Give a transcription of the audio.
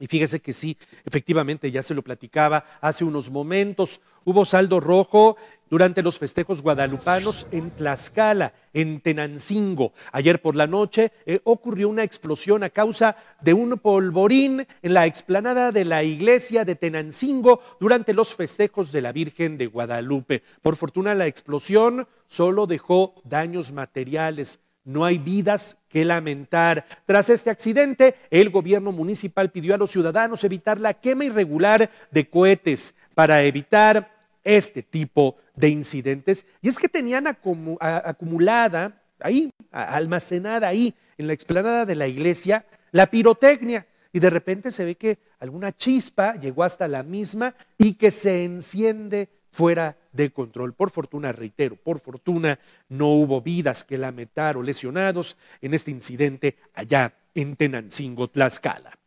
Y fíjese que sí, efectivamente, ya se lo platicaba hace unos momentos, hubo saldo rojo durante los festejos guadalupanos en Tlaxcala, en Tenancingo. Ayer por la noche eh, ocurrió una explosión a causa de un polvorín en la explanada de la iglesia de Tenancingo durante los festejos de la Virgen de Guadalupe. Por fortuna la explosión solo dejó daños materiales no hay vidas que lamentar. Tras este accidente, el gobierno municipal pidió a los ciudadanos evitar la quema irregular de cohetes para evitar este tipo de incidentes. Y es que tenían acumulada ahí, almacenada ahí, en la explanada de la iglesia, la pirotecnia. Y de repente se ve que alguna chispa llegó hasta la misma y que se enciende fuera de control. Por fortuna, reitero, por fortuna no hubo vidas que lamentar o lesionados en este incidente allá en Tenancingo, Tlaxcala.